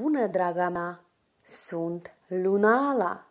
bună, draga mea! Sunt Lunala!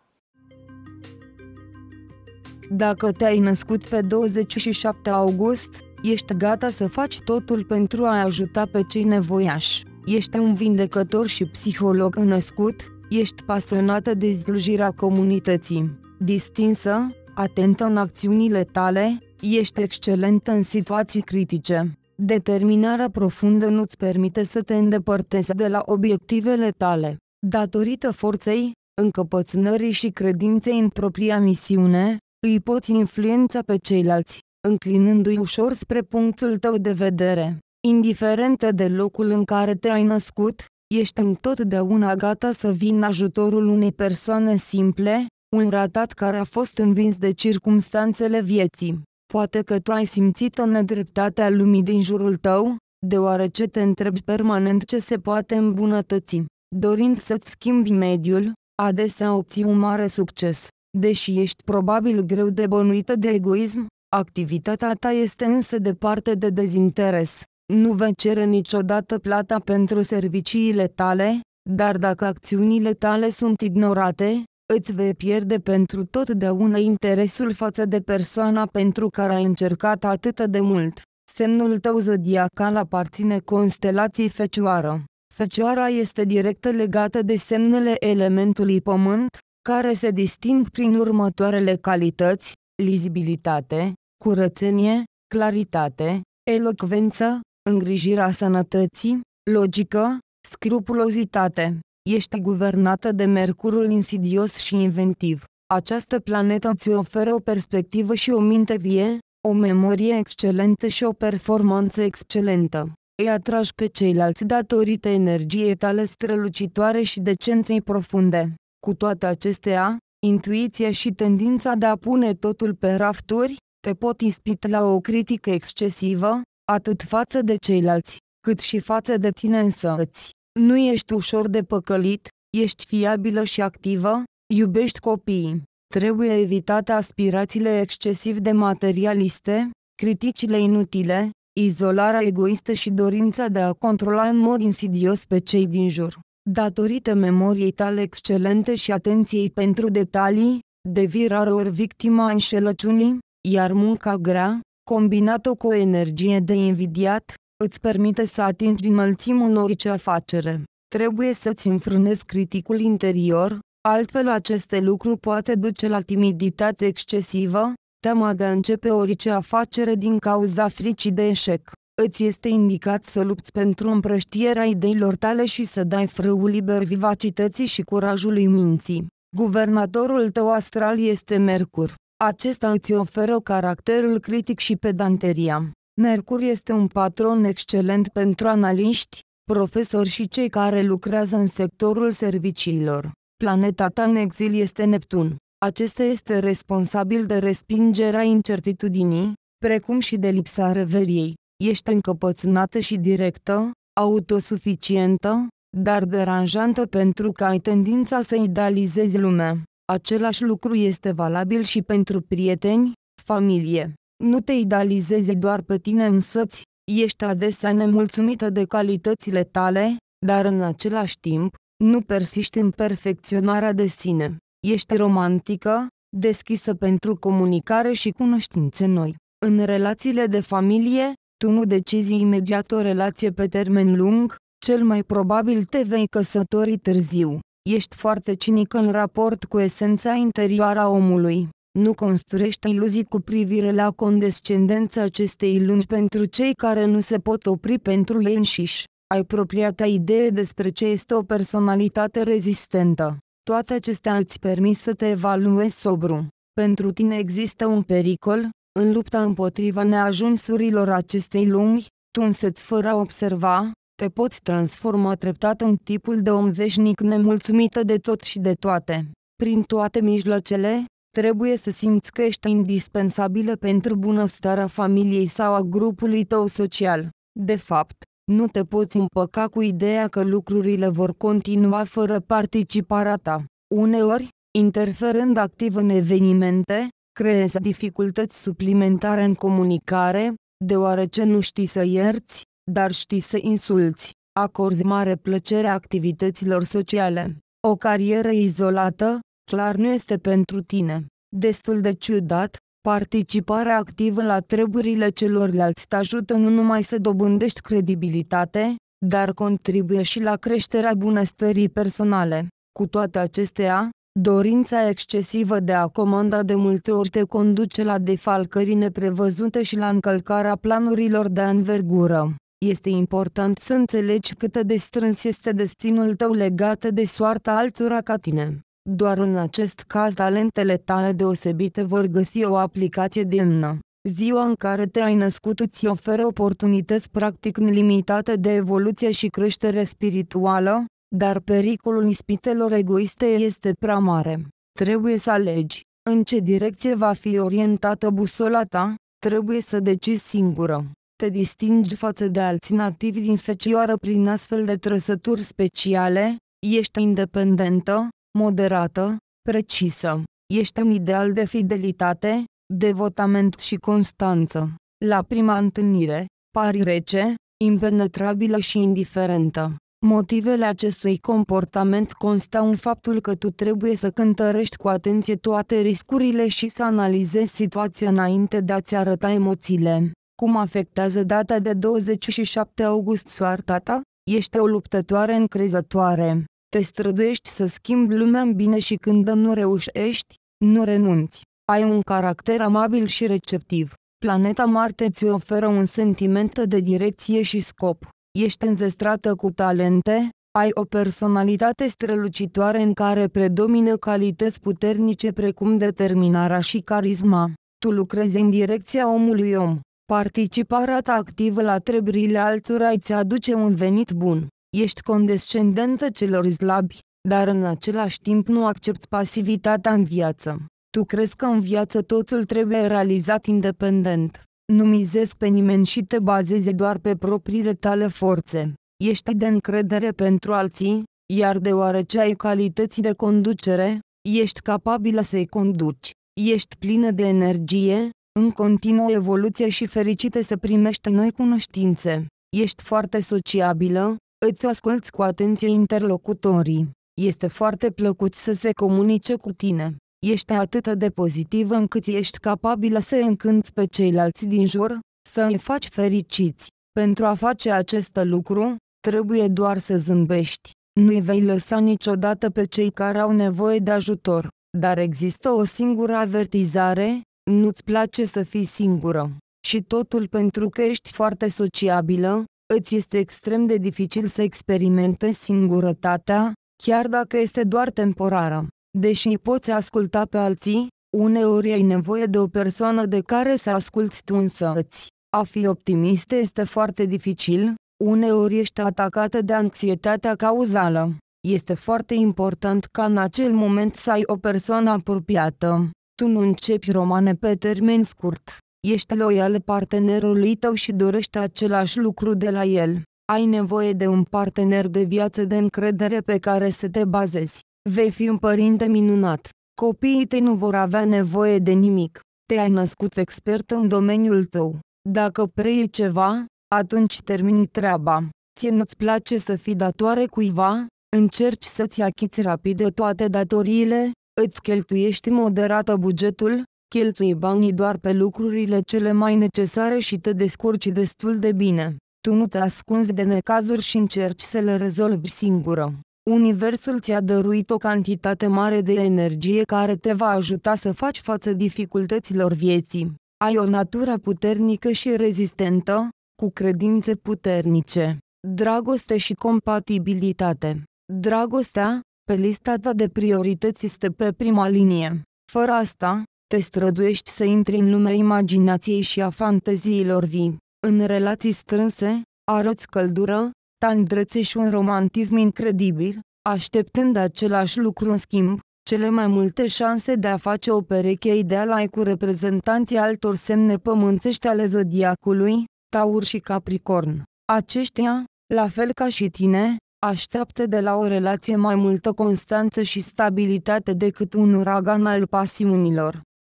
Dacă te-ai născut pe 27 august, ești gata să faci totul pentru a ajuta pe cei nevoiași. Ești un vindecător și psiholog născut, ești pasionată de zlujirea comunității, distinsă, atentă în acțiunile tale, ești excelentă în situații critice. Determinarea profundă nu-ți permite să te îndepărtezi de la obiectivele tale. Datorită forței, încăpățânării și credinței în propria misiune, îi poți influența pe ceilalți, înclinându-i ușor spre punctul tău de vedere. Indiferent de locul în care te-ai născut, ești întotdeauna gata să vii în ajutorul unei persoane simple, un ratat care a fost învins de circumstanțele vieții. Poate că tu ai simțit o nedreptate a lumii din jurul tău, deoarece te întrebi permanent ce se poate îmbunătăți. Dorind să-ți schimbi mediul, adesea obții un mare succes. Deși ești probabil greu de bănuită de egoism, activitatea ta este însă departe de dezinteres. Nu vei cere niciodată plata pentru serviciile tale, dar dacă acțiunile tale sunt ignorate, îți vei pierde pentru totdeauna interesul față de persoana pentru care ai încercat atât de mult. Semnul tău zodiacal aparține constelației Fecioară. Fecioara este direct legată de semnele elementului pământ, care se disting prin următoarele calități, lizibilitate, curățenie, claritate, elocvență, îngrijirea sănătății, logică, scrupulozitate. Ești guvernată de Mercurul insidios și inventiv. Această planetă îți oferă o perspectivă și o minte vie, o memorie excelentă și o performanță excelentă. Îi atragi pe ceilalți datorită energiei tale strălucitoare și decenței profunde. Cu toate acestea, intuiția și tendința de a pune totul pe rafturi, te pot ispita la o critică excesivă, atât față de ceilalți, cât și față de tine însăți. Nu ești ușor de păcălit, ești fiabilă și activă, iubești copiii. Trebuie evitate aspirațiile excesiv de materialiste, criticile inutile, izolarea egoistă și dorința de a controla în mod insidios pe cei din jur. Datorită memoriei tale excelente și atenției pentru detalii, devii ori victima înșelăciunii, iar munca grea, combinată cu o energie de invidiat, îți permite să atingi înălțimul orice afacere. Trebuie să-ți înfrânezi criticul interior, altfel aceste lucruri poate duce la timiditate excesivă, teama de a începe orice afacere din cauza fricii de eșec. Îți este indicat să lupți pentru împrăștierea ideilor tale și să dai frâul liber vivacității și curajului minții. Guvernatorul tău astral este Mercur. Acesta îți oferă caracterul critic și pedanteria. Mercur este un patron excelent pentru analiști, profesori și cei care lucrează în sectorul serviciilor. Planeta ta în exil este Neptun. Acesta este responsabil de respingerea incertitudinii, precum și de lipsa reveriei. Ești încăpățânată și directă, autosuficientă, dar deranjantă pentru că ai tendința să idealizezi lumea. Același lucru este valabil și pentru prieteni, familie. Nu te idealizezi doar pe tine însăți, ești adesea nemulțumită de calitățile tale, dar în același timp, nu persiști în perfecționarea de sine. Ești romantică, deschisă pentru comunicare și cunoștințe noi. În relațiile de familie, tu nu decizi imediat o relație pe termen lung, cel mai probabil te vei căsători târziu. Ești foarte cinic în raport cu esența interioară a omului nu construiește iluzii cu privire la condescendența acestei lumi pentru cei care nu se pot opri pentru ei înșiși. Ai propria ta idee despre ce este o personalitate rezistentă. Toate acestea îți permis să te evaluezi sobru. Pentru tine există un pericol, în lupta împotriva neajunsurilor acestei lumi, tu însă-ți fără a observa, te poți transforma treptat în tipul de om veșnic nemulțumită de tot și de toate. Prin toate mijloacele, Trebuie să simți că ești indispensabilă pentru bunăstarea familiei sau a grupului tău social. De fapt, nu te poți împăca cu ideea că lucrurile vor continua fără participarea ta. Uneori, interferând activ în evenimente, creezi dificultăți suplimentare în comunicare, deoarece nu știi să ierți, dar știi să insulți. Acorzi mare plăcere activităților sociale. O carieră izolată, clar nu este pentru tine. Destul de ciudat, participarea activă la treburile celorlalți te ajută nu numai să dobândești credibilitate, dar contribuie și la creșterea bunăstării personale. Cu toate acestea, dorința excesivă de a comanda de multe ori te conduce la defalcări neprevăzute și la încălcarea planurilor de anvergură. Este important să înțelegi cât de strâns este destinul tău legat de soarta altora ca tine. Doar în acest caz talentele tale deosebite vor găsi o aplicație demnă. Ziua în care te-ai născut îți oferă oportunități practic nelimitate de evoluție și creștere spirituală, dar pericolul ispitelor egoiste este prea mare. Trebuie să alegi în ce direcție va fi orientată busola ta, trebuie să decizi singură. Te distingi față de alți nativi din fecioară prin astfel de trăsături speciale, ești independentă, moderată, precisă. Ești un ideal de fidelitate, devotament și constanță. La prima întâlnire, pari rece, impenetrabilă și indiferentă. Motivele acestui comportament constau în faptul că tu trebuie să cântărești cu atenție toate riscurile și să analizezi situația înainte de a-ți arăta emoțiile. Cum afectează data de 27 august soarta ta? Ești o luptătoare încrezătoare te străduiești să schimbi lumea în bine și când nu reușești, nu renunți. Ai un caracter amabil și receptiv. Planeta Marte ți oferă un sentiment de direcție și scop. Ești înzestrată cu talente, ai o personalitate strălucitoare în care predomină calități puternice precum determinarea și carisma. Tu lucrezi în direcția omului om. Participarea ta activă la treburile altora îți aduce un venit bun. Ești condescendentă celor slabi, dar în același timp nu accepti pasivitatea în viață. Tu crezi că în viață totul trebuie realizat independent. Nu mizezi pe nimeni și te bazezi doar pe propriile tale forțe. Ești de încredere pentru alții, iar deoarece ai calități de conducere, ești capabilă să-i conduci. Ești plină de energie, în continuă evoluție și fericită să primești noi cunoștințe. Ești foarte sociabilă, Îți asculți cu atenție interlocutorii. Este foarte plăcut să se comunice cu tine. Ești atât de pozitiv încât ești capabilă să încânți pe ceilalți din jur, să îi faci fericiți. Pentru a face acest lucru, trebuie doar să zâmbești. Nu-i vei lăsa niciodată pe cei care au nevoie de ajutor. Dar există o singură avertizare, nu-ți place să fii singură. Și totul pentru că ești foarte sociabilă, îți este extrem de dificil să experimentezi singurătatea, chiar dacă este doar temporară. Deși poți asculta pe alții, uneori ai nevoie de o persoană de care să asculți tu însăți. A fi optimist este foarte dificil, uneori ești atacată de anxietatea cauzală. Este foarte important ca în acel moment să ai o persoană apropiată. Tu nu începi romane pe termen scurt. Ești loial partenerului tău și dorești același lucru de la el. Ai nevoie de un partener de viață de încredere pe care să te bazezi. Vei fi un părinte minunat. Copiii tăi nu vor avea nevoie de nimic. Te-ai născut expert în domeniul tău. Dacă preiei ceva, atunci termini treaba. Ție nu-ți place să fii datoare cuiva, încerci să-ți achiți rapid toate datoriile, îți cheltuiești moderată bugetul, cheltui banii doar pe lucrurile cele mai necesare și te descurci destul de bine. Tu nu te ascunzi de necazuri și încerci să le rezolvi singură. Universul ți-a dăruit o cantitate mare de energie care te va ajuta să faci față dificultăților vieții. Ai o natură puternică și rezistentă, cu credințe puternice, dragoste și compatibilitate. Dragostea, pe lista ta de priorități este pe prima linie. Fără asta, te străduiești să intri în lumea imaginației și a fanteziilor vii. În relații strânse, arăți căldură, tandrețe și un romantism incredibil, așteptând același lucru în schimb, cele mai multe șanse de a face o pereche ideală ai cu reprezentanții altor semne pământești ale zodiacului, Taur și Capricorn. Aceștia, la fel ca și tine, așteaptă de la o relație mai multă constanță și stabilitate decât un uragan al pasiunilor.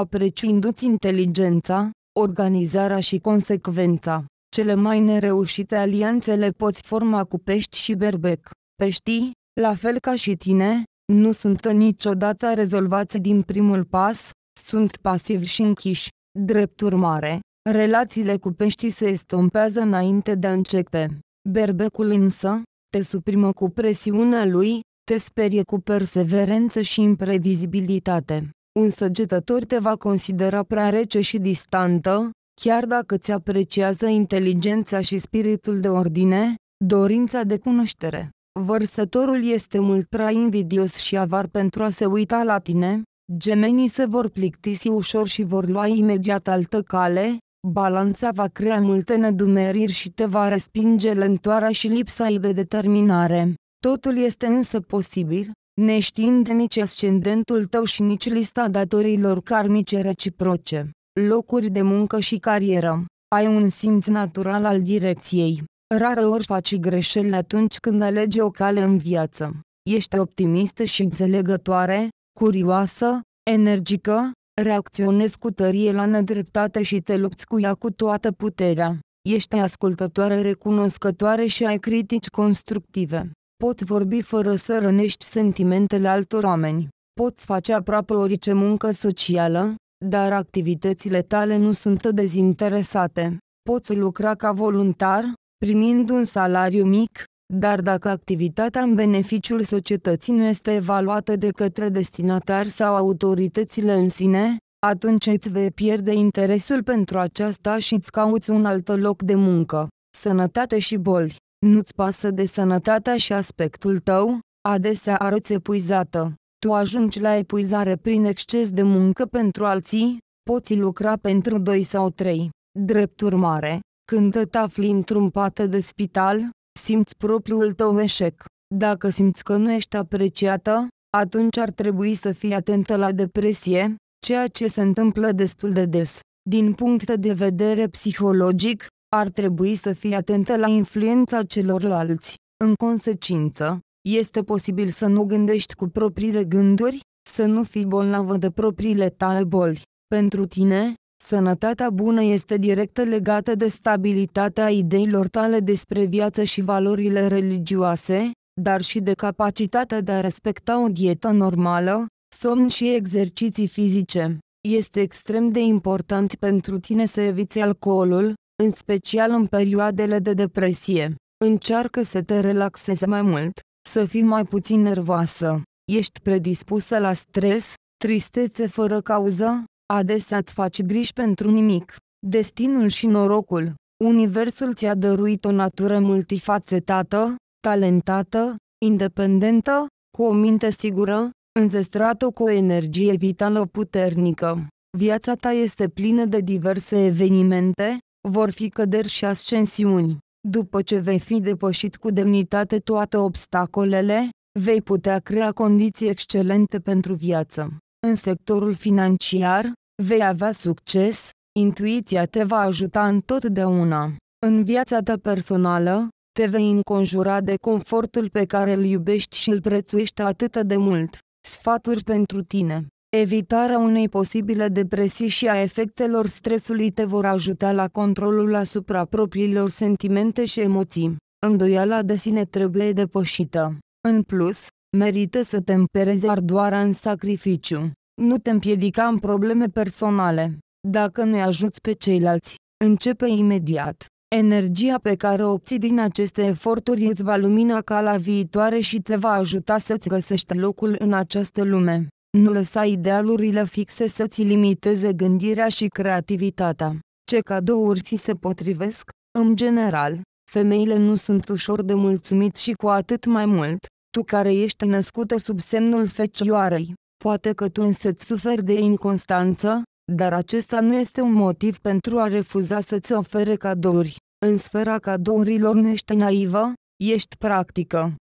apreciindu-ți inteligența, organizarea și consecvența. Cele mai nereușite alianțe le poți forma cu pești și berbec. Peștii, la fel ca și tine, nu sunt niciodată rezolvați din primul pas, sunt pasivi și închiși. Drept urmare, relațiile cu peștii se estompează înainte de a începe. Berbecul însă, te suprimă cu presiunea lui, te sperie cu perseverență și imprevizibilitate. Un săgetător te va considera prea rece și distantă, chiar dacă îți apreciază inteligența și spiritul de ordine, dorința de cunoaștere. Vărsătorul este mult prea invidios și avar pentru a se uita la tine, gemenii se vor plictisi ușor și vor lua imediat altă cale, balanța va crea multe nedumeriri și te va respinge lentoarea și lipsa ei de determinare. Totul este însă posibil, neștiind nici ascendentul tău și nici lista datorilor karmice reciproce, locuri de muncă și carieră. Ai un simț natural al direcției. Rară ori faci greșeli atunci când alegi o cale în viață. Ești optimistă și înțelegătoare, curioasă, energică, reacționezi cu tărie la nedreptate și te lupți cu ea cu toată puterea. Ești ascultătoare recunoscătoare și ai critici constructive. Poți vorbi fără să rănești sentimentele altor oameni. Poți face aproape orice muncă socială, dar activitățile tale nu sunt dezinteresate. Poți lucra ca voluntar, primind un salariu mic, dar dacă activitatea în beneficiul societății nu este evaluată de către destinatar sau autoritățile în sine, atunci îți vei pierde interesul pentru aceasta și îți cauți un alt loc de muncă. Sănătate și boli nu-ți pasă de sănătatea și aspectul tău, adesea arăți epuizată. Tu ajungi la epuizare prin exces de muncă pentru alții, poți lucra pentru doi sau trei. Drept urmare, când te afli într-un pat de spital, simți propriul tău eșec. Dacă simți că nu ești apreciată, atunci ar trebui să fii atentă la depresie, ceea ce se întâmplă destul de des. Din punct de vedere psihologic, ar trebui să fii atentă la influența celorlalți. În consecință, este posibil să nu gândești cu propriile gânduri, să nu fii bolnavă de propriile tale boli. Pentru tine, sănătatea bună este direct legată de stabilitatea ideilor tale despre viață și valorile religioase, dar și de capacitatea de a respecta o dietă normală, somn și exerciții fizice. Este extrem de important pentru tine să eviți alcoolul, în special în perioadele de depresie. Încearcă să te relaxezi mai mult, să fii mai puțin nervoasă. Ești predispusă la stres, tristețe fără cauză, adesea îți faci griji pentru nimic. Destinul și norocul. Universul ți-a dăruit o natură multifacetată, talentată, independentă, cu o minte sigură, înzestrată cu o energie vitală puternică. Viața ta este plină de diverse evenimente, vor fi căderi și ascensiuni. După ce vei fi depășit cu demnitate toate obstacolele, vei putea crea condiții excelente pentru viață. În sectorul financiar, vei avea succes, intuiția te va ajuta întotdeauna. În viața ta personală, te vei înconjura de confortul pe care îl iubești și îl prețuiești atât de mult. Sfaturi pentru tine Evitarea unei posibile depresii și a efectelor stresului te vor ajuta la controlul asupra propriilor sentimente și emoții. Îndoiala de sine trebuie depășită. În plus, merită să te temperezi ardoarea în sacrificiu. Nu te împiedica în probleme personale. Dacă nu ajuți pe ceilalți, începe imediat. Energia pe care o obții din aceste eforturi îți va lumina la viitoare și te va ajuta să-ți găsești locul în această lume. Nu lăsa idealurile fixe să ți limiteze gândirea și creativitatea. Ce cadouri ți se potrivesc? În general, femeile nu sunt ușor de mulțumit și cu atât mai mult, tu care ești născută sub semnul fecioarei. Poate că tu însă-ți suferi de inconstanță, dar acesta nu este un motiv pentru a refuza să-ți ofere cadouri. În sfera cadourilor nu ești naivă, ești practică.